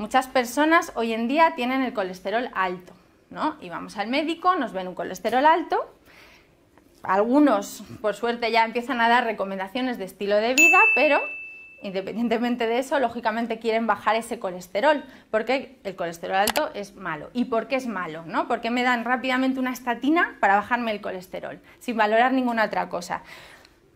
Muchas personas hoy en día tienen el colesterol alto, ¿no? Y vamos al médico, nos ven un colesterol alto. Algunos, por suerte, ya empiezan a dar recomendaciones de estilo de vida, pero independientemente de eso, lógicamente quieren bajar ese colesterol, porque el colesterol alto es malo. ¿Y por qué es malo? ¿no? ¿Por qué me dan rápidamente una estatina para bajarme el colesterol, sin valorar ninguna otra cosa?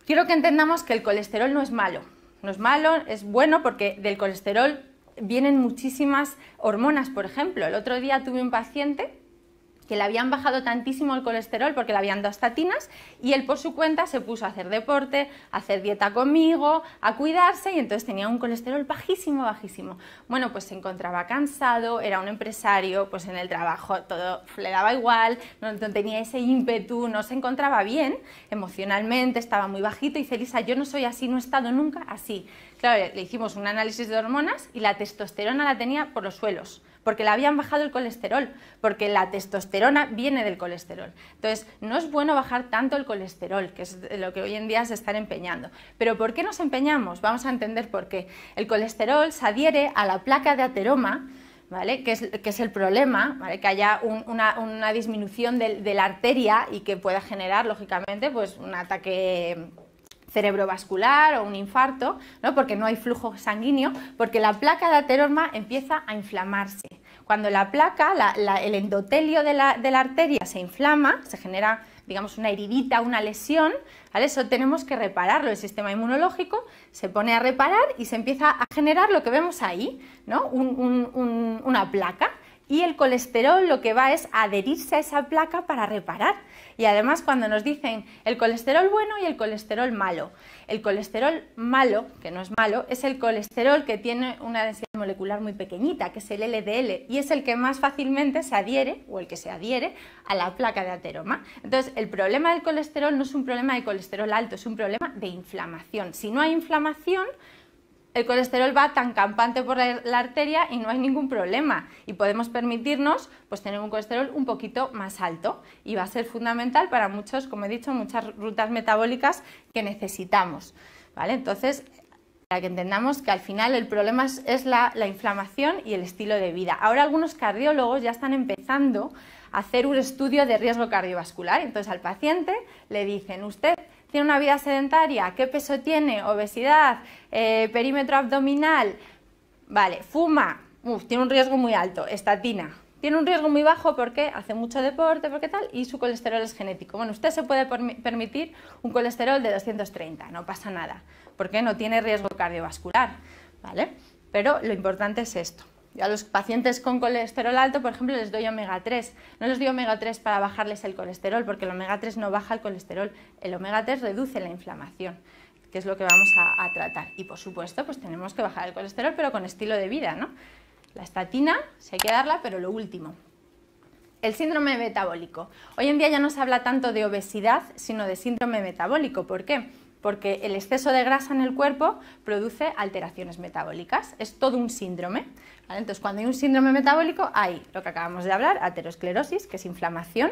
Quiero que entendamos que el colesterol no es malo. No es malo, es bueno porque del colesterol vienen muchísimas hormonas. Por ejemplo, el otro día tuve un paciente que le habían bajado tantísimo el colesterol porque le habían dado estatinas y él por su cuenta se puso a hacer deporte, a hacer dieta conmigo, a cuidarse y entonces tenía un colesterol bajísimo, bajísimo. Bueno, pues se encontraba cansado, era un empresario, pues en el trabajo todo le daba igual, no, tenía ese ímpetu, no se encontraba bien emocionalmente, estaba muy bajito y dice, yo no soy así, no he estado nunca así. Claro, le hicimos un análisis de hormonas y la testosterona la tenía por los suelos porque le habían bajado el colesterol, porque la testosterona viene del colesterol. Entonces, no es bueno bajar tanto el colesterol, que es lo que hoy en día se están empeñando. Pero ¿por qué nos empeñamos? Vamos a entender por qué. El colesterol se adhiere a la placa de ateroma, ¿Vale? Que, es, el problema, que haya una, disminución de, de, la arteria y que pueda generar, lógicamente, pues, un ataque cerebrovascular o un infarto, ¿no? porque no hay flujo sanguíneo, porque la placa de ateroma empieza a inflamarse. Cuando la placa, el endotelio de la, arteria se inflama, se genera digamos, una heridita, una lesión, ¿vale? Eso tenemos que repararlo. El sistema inmunológico se pone a reparar y se empieza a generar lo que vemos ahí, ¿no? una placa. Y el colesterol lo que va es adherirse a esa placa para reparar. Y además cuando nos dicen el colesterol bueno y el colesterol malo. El colesterol malo, que no es malo, es el colesterol que tiene una densidad molecular muy pequeñita, que es el LDL, y es el que más fácilmente se adhiere o el que se adhiere a la placa de ateroma. Entonces, el problema del colesterol no es un problema de colesterol alto, es un problema de inflamación. Si no hay inflamación, el colesterol va tan campante por la, arteria y no hay ningún problema. Y podemos permitirnos pues, tener un colesterol un poquito más alto. Y va a ser fundamental para muchos, como he dicho, muchas rutas metabólicas que necesitamos. ¿vale? Entonces, para que entendamos que al final el problema es, la, la inflamación y el estilo de vida. Ahora algunos cardiólogos ya están empezando a hacer un estudio de riesgo cardiovascular. Entonces al paciente le dicen, usted tiene una vida sedentaria, qué peso tiene, obesidad, eh, perímetro abdominal, vale, fuma, tiene un riesgo muy alto, estatina. Tiene un riesgo muy bajo porque hace mucho deporte, porque tal, y su colesterol es genético. Bueno, usted se puede permitir un colesterol de 230, no pasa nada, porque no tiene riesgo cardiovascular, ¿vale? Pero lo importante es esto a los pacientes con colesterol alto, por ejemplo, les doy omega 3. No les doy omega 3 para bajarles el colesterol, porque el omega 3 no baja el colesterol. El omega 3 reduce la inflamación, que es lo que vamos a, tratar. Y por supuesto, pues tenemos que bajar el colesterol, pero con estilo de vida, ¿no? La estatina, si hay que darla, pero lo último. El síndrome metabólico. Hoy en día ya no se habla tanto de obesidad, sino de síndrome metabólico. ¿Por qué? porque el exceso de grasa en el cuerpo produce alteraciones metabólicas. Es todo un síndrome. Entonces, cuando hay un síndrome metabólico, hay lo que acabamos de hablar, aterosclerosis, que es inflamación.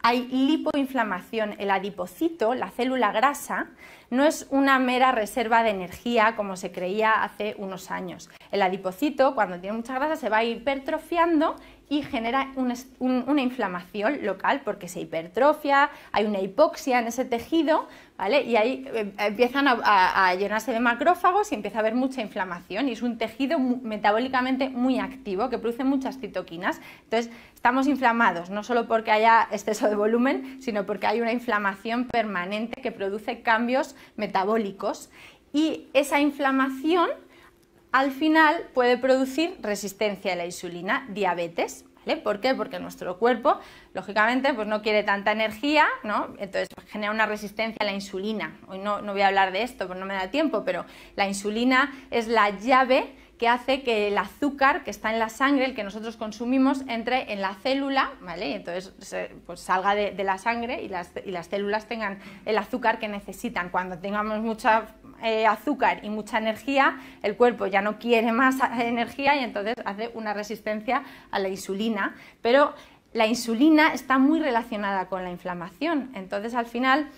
Hay lipoinflamación, el adipocito, la célula grasa, no es una mera reserva de energía como se creía hace unos años. El adipocito, cuando tiene mucha grasa, se va hipertrofiando y genera una inflamación local porque se hipertrofia, hay una hipoxia en ese tejido, ¿vale? Y ahí eh, empiezan a, llenarse de macrófagos y empieza a haber mucha inflamación y es un tejido metabólicamente muy activo que produce muchas citoquinas. Entonces, estamos inflamados, no solo porque haya exceso de volumen, sino porque hay una inflamación permanente que produce cambios metabólicos y esa inflamación al final puede producir resistencia a la insulina, diabetes. ¿Por qué? Porque nuestro cuerpo, lógicamente, pues no quiere tanta energía, ¿no? Entonces pues, genera una resistencia a la insulina. Hoy no, voy a hablar de esto, porque no me da tiempo, pero la insulina es la llave que hace que el azúcar que está en la sangre, el que nosotros consumimos, entre en la célula, ¿vale? entonces pues, salga de, la sangre y las, y las, células tengan el azúcar que necesitan. Cuando tengamos mucha eh, azúcar y mucha energía, el cuerpo ya no quiere más energía y entonces hace una resistencia a la insulina. Pero la insulina está muy relacionada con la inflamación. Entonces, al final,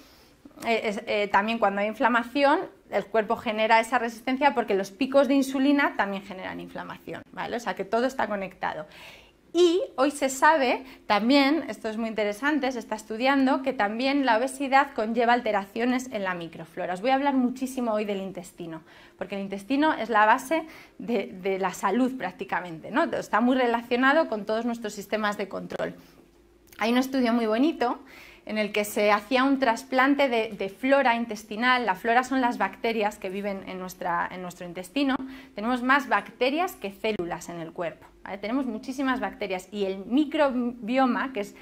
eh, eh, también cuando hay inflamación, el cuerpo genera esa resistencia porque los picos de insulina también generan inflamación, ¿vale? O sea que todo está conectado. Y hoy se sabe también, esto es muy interesante, se está estudiando, que también la obesidad conlleva alteraciones en la microflora. Os voy a hablar muchísimo hoy del intestino, porque el intestino es la base de, la salud prácticamente, ¿no? está muy relacionado con todos nuestros sistemas de control. Hay un estudio muy bonito en el que se hacía un trasplante de, flora intestinal. La flora son las bacterias que viven en nuestro intestino. Tenemos más bacterias que células en el cuerpo. Tenemos muchísimas bacterias y el microbioma, que es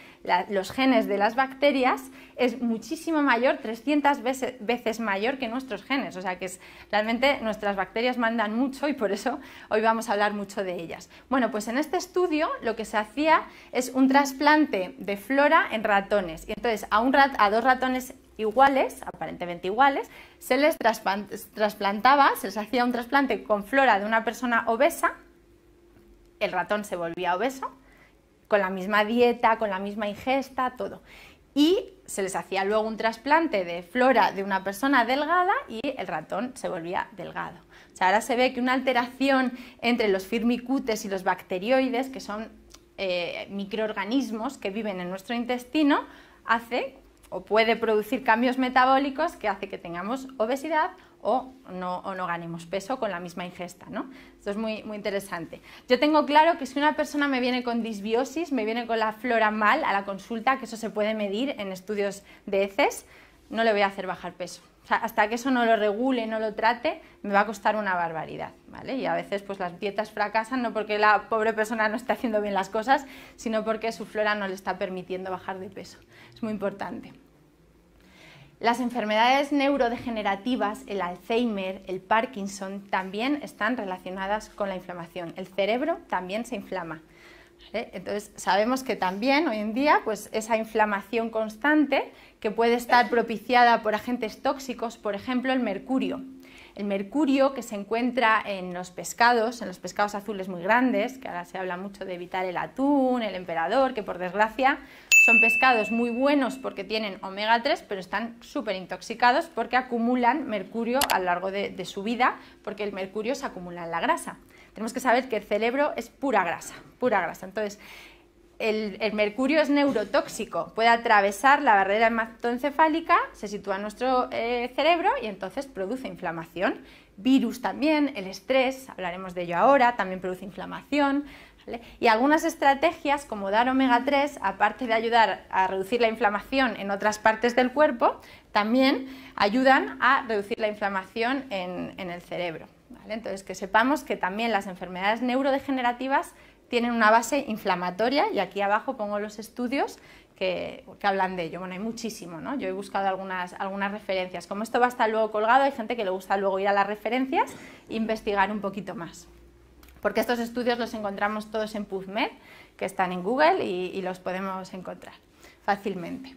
los genes de las bacterias, es muchísimo mayor, 300 veces, mayor que nuestros genes. O sea que realmente nuestras bacterias mandan mucho y por eso hoy vamos a hablar mucho de ellas. Bueno, pues en este estudio lo que se hacía es un trasplante de flora en ratones. Y entonces a dos ratones iguales, aparentemente iguales, se les trasplantaba, se les hacía un trasplante con flora de una persona obesa el ratón se volvía obeso, con la misma dieta, con la misma ingesta, todo. Y se les hacía luego un trasplante de flora de una persona delgada y el ratón se volvía delgado. O sea, ahora se ve que una alteración entre los firmicutes y los bacterioides, que son eh, microorganismos que viven en nuestro intestino, hace o puede producir cambios metabólicos que hace que tengamos obesidad o no, o ganemos peso con la misma ingesta. ¿no? Esto es muy, muy interesante. Yo tengo claro que si una persona me viene con disbiosis, me viene con la flora mal a la consulta, que eso se puede medir en estudios de heces, no le voy a hacer bajar peso. hasta que eso no lo regule, no lo trate, me va a costar una barbaridad, ¿vale? Y a veces pues las dietas fracasan no porque la pobre persona no esté haciendo bien las cosas, sino porque su flora no le está permitiendo bajar de peso. Es muy importante. Las enfermedades neurodegenerativas, el Alzheimer, el Parkinson, también están relacionadas con la inflamación. El cerebro también se inflama. Entonces, sabemos que también hoy en día, pues esa inflamación constante que puede estar propiciada por agentes tóxicos, por ejemplo, el mercurio. El mercurio que se encuentra en los pescados, en los pescados azules muy grandes, que ahora se habla mucho de evitar el atún, el emperador, que por desgracia son pescados muy buenos porque tienen omega 3, pero están súper intoxicados porque acumulan mercurio a lo largo de, su vida, porque el mercurio se acumula en la grasa. Tenemos que saber que el cerebro es pura grasa, pura grasa. Entonces, el, mercurio es neurotóxico, puede atravesar la barrera hematoencefálica, se sitúa en nuestro eh, cerebro y entonces produce inflamación. Virus también, el estrés, hablaremos de ello ahora, también produce inflamación. Y algunas estrategias como dar omega 3, aparte de ayudar a reducir la inflamación en otras partes del cuerpo, también ayudan a reducir la inflamación en, el cerebro. Entonces, que sepamos que también las enfermedades neurodegenerativas tienen una base inflamatoria y aquí abajo pongo los estudios que, hablan de ello. Bueno, hay muchísimo, ¿no? Yo he buscado algunas, referencias. Como esto va estar luego colgado, hay gente que le gusta luego ir a las referencias e investigar un poquito más porque estos estudios los encontramos todos en PubMed, que están en Google y, los podemos encontrar fácilmente.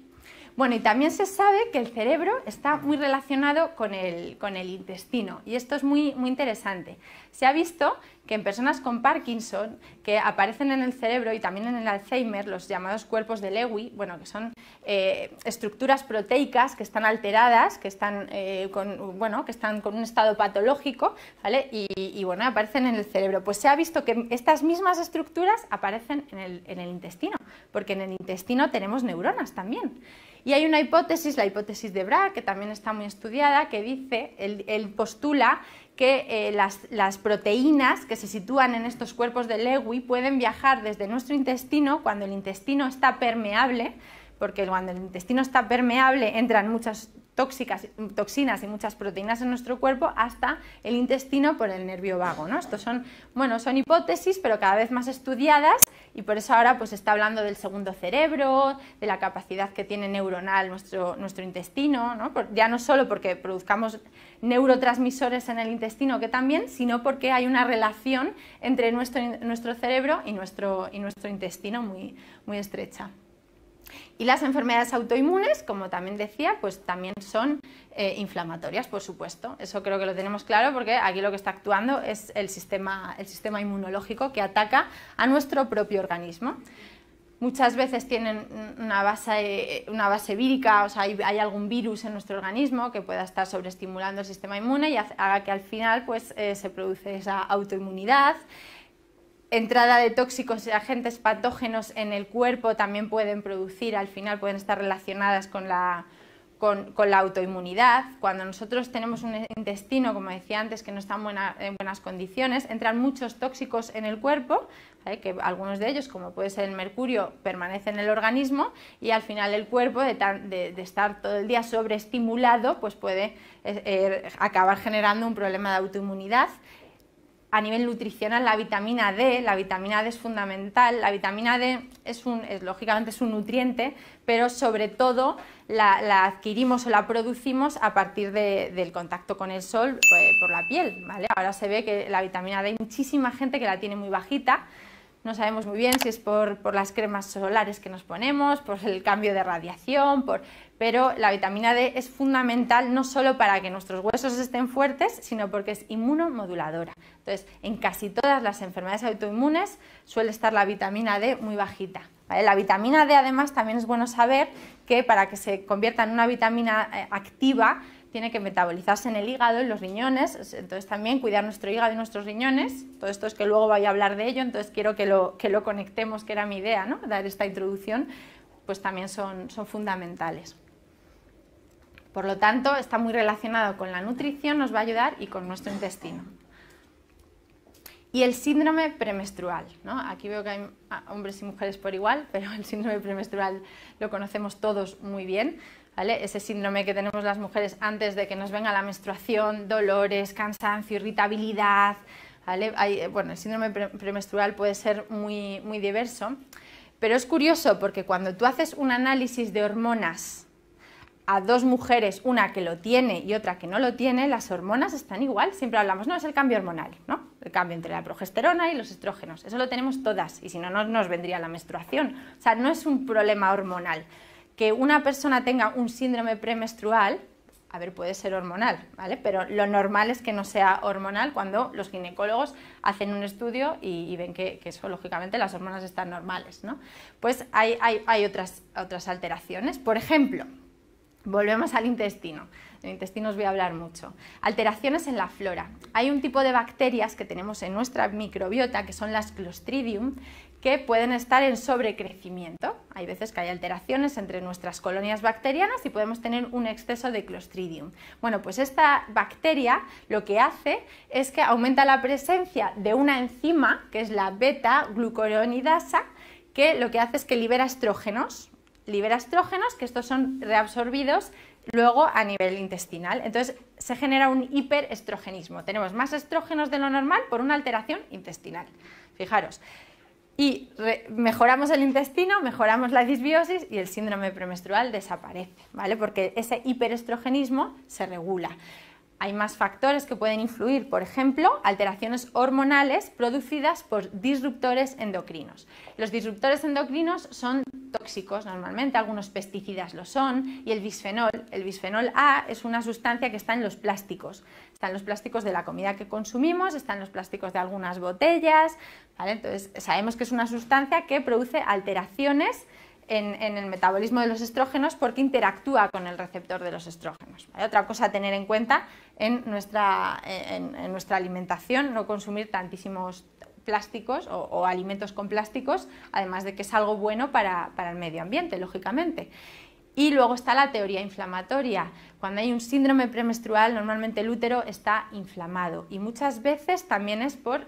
Bueno, y también se sabe que el cerebro está muy relacionado con el, con el intestino y esto es muy, muy interesante. Se ha visto que en personas con Parkinson, que aparecen en el cerebro y también en el Alzheimer, los llamados cuerpos de Lewy, bueno, que son eh, estructuras proteicas que están alteradas, que están, eh, con, bueno, que están con un estado patológico, ¿vale? Y, bueno, aparecen en el cerebro. Pues se ha visto que estas mismas estructuras aparecen en el, intestino, porque en el intestino tenemos neuronas también. Y hay una hipótesis, la hipótesis de Bra que también está muy estudiada, que dice, el él postula que eh, las, proteínas que se sitúan en estos cuerpos de Lewy pueden viajar desde nuestro intestino cuando el intestino está permeable, porque cuando el intestino está permeable entran muchas tóxicas, toxinas y muchas proteínas en nuestro cuerpo hasta el intestino por el nervio vago. ¿no? Estos son, bueno, son hipótesis, pero cada vez más estudiadas y por eso ahora pues está hablando del segundo cerebro, de la capacidad que tiene neuronal nuestro, nuestro intestino, ¿no? ya no solo porque produzcamos neurotransmisores en el intestino que también, sino porque hay una relación entre nuestro, nuestro cerebro y nuestro, y nuestro intestino muy, muy estrecha. Y las enfermedades autoinmunes, como también decía, pues también son eh, inflamatorias, por supuesto. Eso creo que lo tenemos claro porque aquí lo que está actuando es el sistema, inmunológico que ataca a nuestro propio organismo muchas veces tienen una base, una vírica, o sea, hay, algún virus en nuestro organismo que pueda estar sobreestimulando el sistema inmune y haga que al final pues, eh, se produce esa autoinmunidad entrada de tóxicos y agentes patógenos en el cuerpo también pueden producir, al final pueden estar relacionadas con la, autoinmunidad. Cuando nosotros tenemos un intestino, como decía antes, que no está en, buenas condiciones, entran muchos tóxicos en el cuerpo, que algunos de ellos, como puede ser el mercurio, permanecen en el organismo y al final el cuerpo, de, estar todo el día sobreestimulado, pues puede eh, eh, acabar generando un problema de autoinmunidad a nivel nutricional la vitamina D, la vitamina D es fundamental, la vitamina D es un, es, lógicamente es un nutriente, pero sobre todo la, adquirimos o la producimos a partir del contacto con el sol eh, por la piel, ¿vale? Ahora se ve que la vitamina D hay muchísima gente que la tiene muy bajita, no sabemos muy bien si es por, por, las cremas solares que nos ponemos, por el cambio de radiación, por pero la vitamina D es fundamental no solo para que nuestros huesos estén fuertes, sino porque es inmunomoduladora. Entonces, en casi todas las enfermedades autoinmunes suele estar la vitamina D muy bajita. La vitamina D además también es bueno saber que para que se convierta en una vitamina eh, activa, tiene que metabolizarse en el hígado, en los riñones, entonces también cuidar nuestro hígado y nuestros riñones, todo esto es que luego voy a hablar de ello, entonces quiero que lo, conectemos, que era mi idea, ¿no? dar esta introducción, pues también son fundamentales. Por lo tanto, está muy relacionado con la nutrición, nos va a ayudar y con nuestro intestino. Y el síndrome premenstrual, ¿no? Aquí veo que hay ah, hombres y mujeres por igual, pero el síndrome premenstrual lo conocemos todos muy bien, Ese síndrome que tenemos las mujeres antes de que nos venga la menstruación, dolores, cansancio, irritabilidad, eh, bueno, el síndrome premenstrual puede ser muy, muy diverso, pero es curioso porque cuando tú haces un análisis de hormonas a dos mujeres, una que lo tiene y otra que no lo tiene, las hormonas están igual. Siempre hablamos, no, es el cambio hormonal, ¿no? El cambio entre la progesterona y los estrógenos. Eso lo tenemos todas y si no, no nos vendría la menstruación. O sea, no es un problema hormonal. Que una persona tenga un síndrome premenstrual, a ver, puede ser hormonal, ¿vale? Pero lo normal es que no sea hormonal cuando los ginecólogos hacen un estudio y, ven que, eso, lógicamente, las hormonas están normales, ¿no? Pues hay, otras, otras alteraciones. Por ejemplo, Volvemos al intestino. el intestino os voy a hablar mucho. Alteraciones en la flora. Hay un tipo de bacterias que tenemos en nuestra microbiota, que son las Clostridium, que pueden estar en sobrecrecimiento. Hay veces que hay alteraciones entre nuestras colonias bacterianas y podemos tener un exceso de Clostridium. Bueno, pues esta bacteria lo que hace es que aumenta la presencia de una enzima, que es la beta glucoronidasa que lo que hace es que libera estrógenos libera estrógenos, que estos son reabsorbidos luego a nivel intestinal. Entonces se genera un hiperestrogenismo. Tenemos más estrógenos de lo normal por una alteración intestinal. Fijaros. Y mejoramos el intestino, mejoramos la disbiosis y el síndrome premenstrual desaparece, ¿vale? Porque ese hiperestrogenismo se regula hay más factores que pueden influir, por ejemplo, alteraciones hormonales producidas por disruptores endocrinos. Los disruptores endocrinos son tóxicos normalmente, algunos pesticidas lo son, y el bisfenol, el bisfenol A es una sustancia que está en los plásticos. Están los plásticos de la comida que consumimos, están los plásticos de algunas botellas, ¿vale? Entonces, sabemos que es una sustancia que produce alteraciones en, el metabolismo de los estrógenos porque interactúa con el receptor de los estrógenos. hay Otra cosa a tener en cuenta en nuestra, en, nuestra alimentación, no consumir tantísimos plásticos o, alimentos con plásticos, además de que es algo bueno para, para el medio ambiente, lógicamente. Y luego está la teoría inflamatoria. Cuando hay un síndrome premenstrual, normalmente el útero está inflamado y muchas veces también es por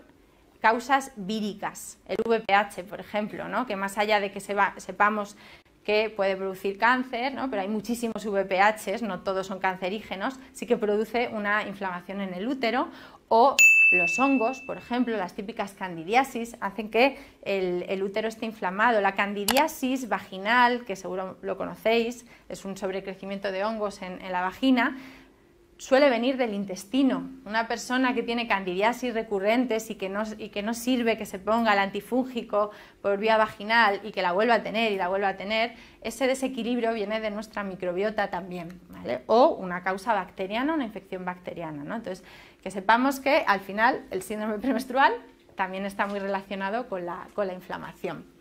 causas víricas, el VPH, por ejemplo, que más allá de que sepamos que puede producir cáncer, pero hay muchísimos VPHs, no todos son cancerígenos, sí que produce una inflamación en el útero o los hongos, por ejemplo, las típicas candidiasis, hacen que el, útero esté inflamado. La candidiasis vaginal, que seguro lo conocéis, es un sobrecrecimiento de hongos en la vagina, suele venir del intestino. Una persona que tiene candidiasis recurrentes y que, no, sirve que se ponga el antifúngico por vía vaginal y que la vuelva a tener y la vuelva a tener, ese desequilibrio viene de nuestra microbiota también, ¿vale? O una causa bacteriana, una infección bacteriana, ¿no? Entonces, que sepamos que al final el síndrome premenstrual también está muy relacionado con la inflamación.